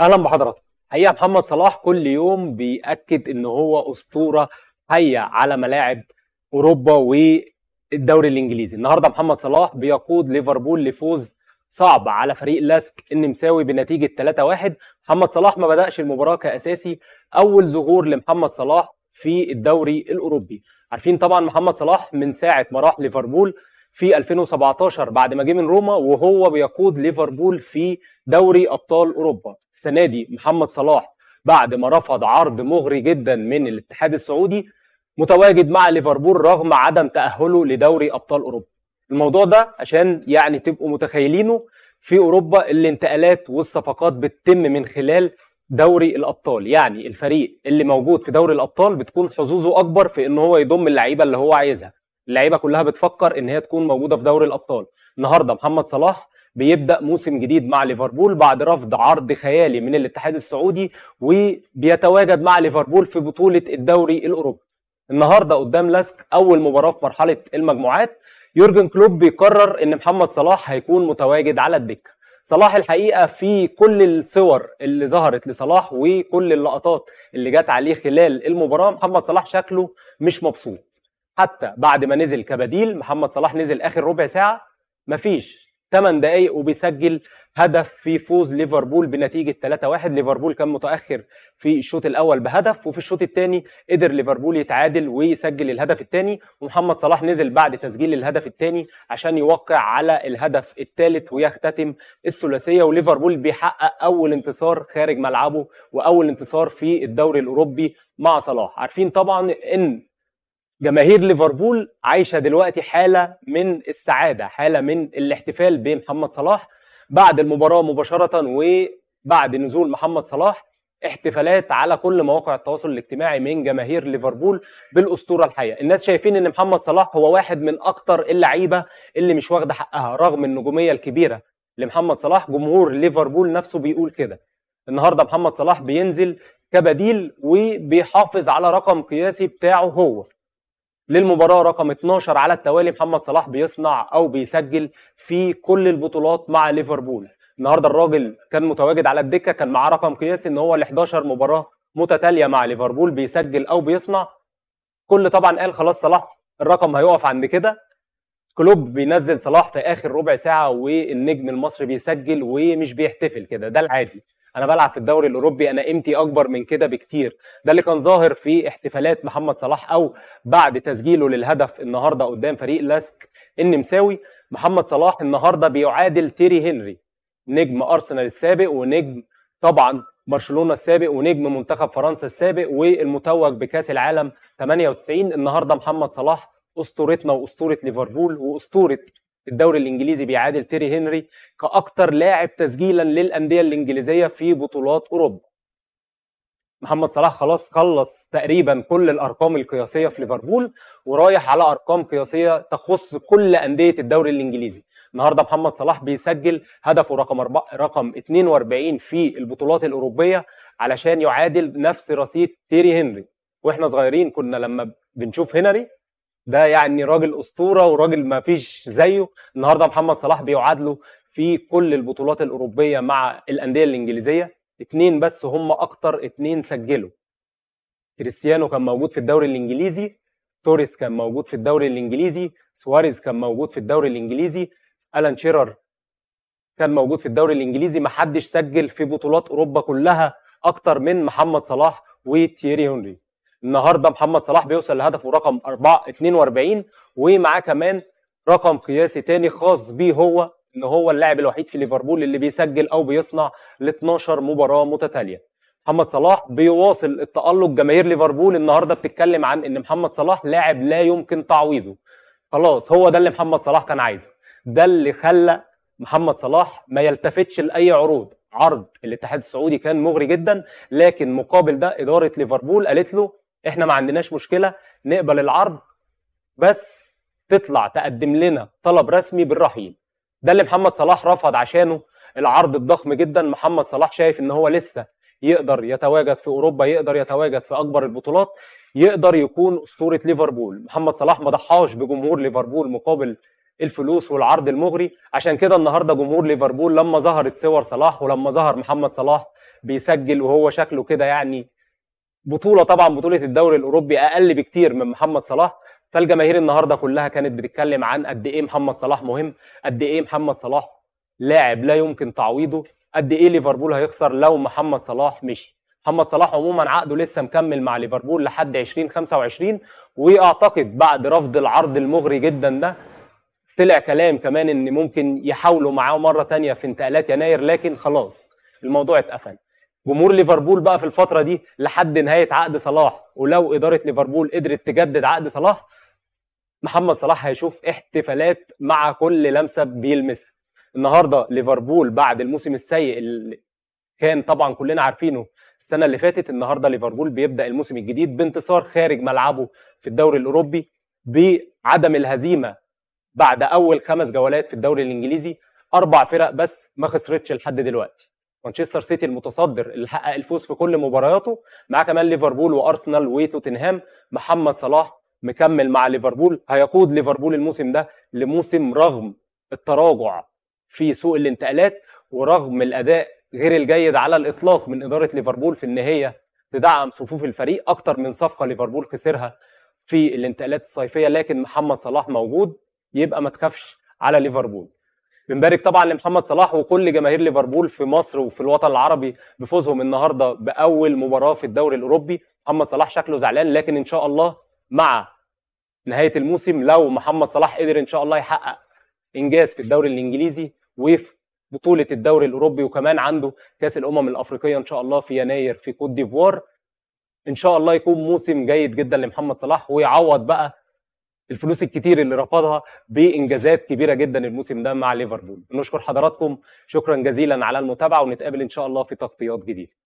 اهلا بحضراتكم حقيقه محمد صلاح كل يوم بياكد ان هو اسطوره حيه على ملاعب اوروبا والدوري الانجليزي النهارده محمد صلاح بيقود ليفربول لفوز صعب على فريق لاسك النمساوي بنتيجه 3-1 محمد صلاح ما بداش المباراه كاساسي اول ظهور لمحمد صلاح في الدوري الاوروبي عارفين طبعا محمد صلاح من ساعه ما راح ليفربول في 2017 بعد ما جه من روما وهو بيقود ليفربول في دوري ابطال اوروبا السنه دي محمد صلاح بعد ما رفض عرض مغري جدا من الاتحاد السعودي متواجد مع ليفربول رغم عدم تاهله لدوري ابطال اوروبا الموضوع ده عشان يعني تبقوا متخيلينه في اوروبا الانتقالات والصفقات بتتم من خلال دوري الابطال يعني الفريق اللي موجود في دوري الابطال بتكون حظوظه اكبر في ان هو يضم اللعيبه اللي هو عايزها اللعيبه كلها بتفكر ان هي تكون موجوده في دوري الابطال النهارده محمد صلاح بيبدا موسم جديد مع ليفربول بعد رفض عرض خيالي من الاتحاد السعودي وبيتواجد مع ليفربول في بطوله الدوري الاوروبي النهارده قدام لاسك اول مباراه في مرحله المجموعات يورجن كلوب بيقرر ان محمد صلاح هيكون متواجد على الدكه صلاح الحقيقه في كل الصور اللي ظهرت لصلاح وكل اللقطات اللي جت عليه خلال المباراه محمد صلاح شكله مش مبسوط حتى بعد ما نزل كبديل محمد صلاح نزل اخر ربع ساعه مفيش 8 دقايق وبيسجل هدف في فوز ليفربول بنتيجه 3-1 ليفربول كان متاخر في الشوط الاول بهدف وفي الشوط الثاني قدر ليفربول يتعادل ويسجل الهدف الثاني ومحمد صلاح نزل بعد تسجيل الهدف الثاني عشان يوقع على الهدف الثالث ويختتم الثلاثيه وليفربول بيحقق اول انتصار خارج ملعبه واول انتصار في الدوري الاوروبي مع صلاح عارفين طبعا ان جماهير ليفربول عايشه دلوقتي حاله من السعاده حاله من الاحتفال بمحمد صلاح بعد المباراه مباشره وبعد نزول محمد صلاح احتفالات على كل مواقع التواصل الاجتماعي من جماهير ليفربول بالاسطوره الحقيقيه الناس شايفين ان محمد صلاح هو واحد من اكتر اللعيبه اللي مش واخده حقها رغم النجوميه الكبيره لمحمد صلاح جمهور ليفربول نفسه بيقول كده النهارده محمد صلاح بينزل كبديل وبيحافظ على رقم قياسي بتاعه هو للمباراة رقم 12 على التوالي محمد صلاح بيصنع أو بيسجل في كل البطولات مع ليفربول النهاردة الراجل كان متواجد على الدكة كان معاه رقم قياسي إن هو ال 11 مباراة متتالية مع ليفربول بيسجل أو بيصنع كل طبعا قال خلاص صلاح الرقم هيقف عند كده كلوب بينزل صلاح في اخر ربع ساعه والنجم المصري بيسجل ومش بيحتفل كده ده العادي انا بلعب في الدوري الاوروبي انا قيمتي اكبر من كده بكتير ده اللي كان ظاهر في احتفالات محمد صلاح او بعد تسجيله للهدف النهارده قدام فريق لاسك النمساوي محمد صلاح النهارده بيعادل تيري هنري نجم ارسنال السابق ونجم طبعا برشلونه السابق ونجم منتخب فرنسا السابق والمتوج بكاس العالم 98 النهارده محمد صلاح اسطورتنا واسطوره ليفربول واسطوره الدوري الانجليزي بيعادل تيري هنري كاكتر لاعب تسجيلا للانديه الانجليزيه في بطولات اوروبا محمد صلاح خلاص خلص تقريبا كل الارقام القياسيه في ليفربول ورايح على ارقام قياسيه تخص كل انديه الدوري الانجليزي النهارده محمد صلاح بيسجل هدفه رقم أربع رقم 42 في البطولات الاوروبيه علشان يعادل نفس رصيد تيري هنري واحنا صغيرين كنا لما بنشوف هنري ده يعني راجل اسطوره وراجل ما فيش زيه النهارده محمد صلاح بيعادله في كل البطولات الاوروبيه مع الانديه الانجليزيه اثنين بس هم اكتر اثنين سجلوا كريستيانو كان موجود في الدوري الانجليزي توريس كان موجود في الدوري الانجليزي سواريز كان موجود في الدوري الانجليزي الان شيرر كان موجود في الدوري الانجليزي محدش سجل في بطولات اوروبا كلها اكتر من محمد صلاح وتييري هنري النهارده محمد صلاح بيوصل لهدفه رقم 4 42 ومعاه كمان رقم قياسي تاني خاص بيه هو ان هو اللاعب الوحيد في ليفربول اللي بيسجل او بيصنع ل 12 مباراه متتاليه. محمد صلاح بيواصل التألق جماهير ليفربول النهارده بتتكلم عن ان محمد صلاح لاعب لا يمكن تعويضه. خلاص هو ده اللي محمد صلاح كان عايزه. ده اللي خلى محمد صلاح ما يلتفتش لاي عروض، عرض الاتحاد السعودي كان مغري جدا لكن مقابل ده اداره ليفربول قالت له احنا ما عندناش مشكله نقبل العرض بس تطلع تقدم لنا طلب رسمي بالرحيل ده اللي محمد صلاح رفض عشانه العرض الضخم جدا محمد صلاح شايف ان هو لسه يقدر يتواجد في اوروبا يقدر يتواجد في اكبر البطولات يقدر يكون اسطوره ليفربول محمد صلاح ما ضحاش بجمهور ليفربول مقابل الفلوس والعرض المغري عشان كده النهارده جمهور ليفربول لما ظهرت صور صلاح ولما ظهر محمد صلاح بيسجل وهو شكله كده يعني بطوله طبعا بطوله الدوري الاوروبي اقل بكتير من محمد صلاح فالجماهير النهارده كلها كانت بتتكلم عن قد ايه محمد صلاح مهم قد ايه محمد صلاح لاعب لا يمكن تعويضه قد ايه ليفربول هيخسر لو محمد صلاح مشي محمد صلاح عموما عقده لسه مكمل مع ليفربول لحد 2025 واعتقد بعد رفض العرض المغري جدا ده طلع كلام كمان ان ممكن يحاولوا معاه مره تانية في انتقالات يناير لكن خلاص الموضوع اتقفل جمهور ليفربول بقى في الفتره دي لحد نهايه عقد صلاح ولو اداره ليفربول قدرت تجدد عقد صلاح محمد صلاح هيشوف احتفالات مع كل لمسه بيلمسها النهارده ليفربول بعد الموسم السيء اللي كان طبعا كلنا عارفينه السنه اللي فاتت النهارده ليفربول بيبدا الموسم الجديد بانتصار خارج ملعبه في الدوري الاوروبي بعدم الهزيمه بعد اول خمس جولات في الدوري الانجليزي اربع فرق بس ما خسرتش لحد دلوقتي مانشستر سيتي المتصدر اللي حقق الفوز في كل مبارياته معاه كمان ليفربول وارسنال وتوتنهام محمد صلاح مكمل مع ليفربول هيقود ليفربول الموسم ده لموسم رغم التراجع في سوق الانتقالات ورغم الاداء غير الجيد على الاطلاق من اداره ليفربول في ان هي تدعم صفوف الفريق اكتر من صفقه ليفربول خسرها في الانتقالات الصيفيه لكن محمد صلاح موجود يبقى ما تخافش على ليفربول بنبارك طبعا لمحمد صلاح وكل جماهير ليفربول في مصر وفي الوطن العربي بفوزهم النهارده باول مباراه في الدوري الاوروبي محمد صلاح شكله زعلان لكن ان شاء الله مع نهايه الموسم لو محمد صلاح قدر ان شاء الله يحقق انجاز في الدوري الانجليزي وفي بطوله الدوري الاوروبي وكمان عنده كاس الامم الافريقيه ان شاء الله في يناير في كوت ديفوار ان شاء الله يكون موسم جيد جدا لمحمد صلاح ويعوض بقى الفلوس الكتير اللي رفضها بانجازات كبيره جدا الموسم ده مع ليفربول نشكر حضراتكم شكرا جزيلا على المتابعه ونتقابل ان شاء الله في تغطيات جديده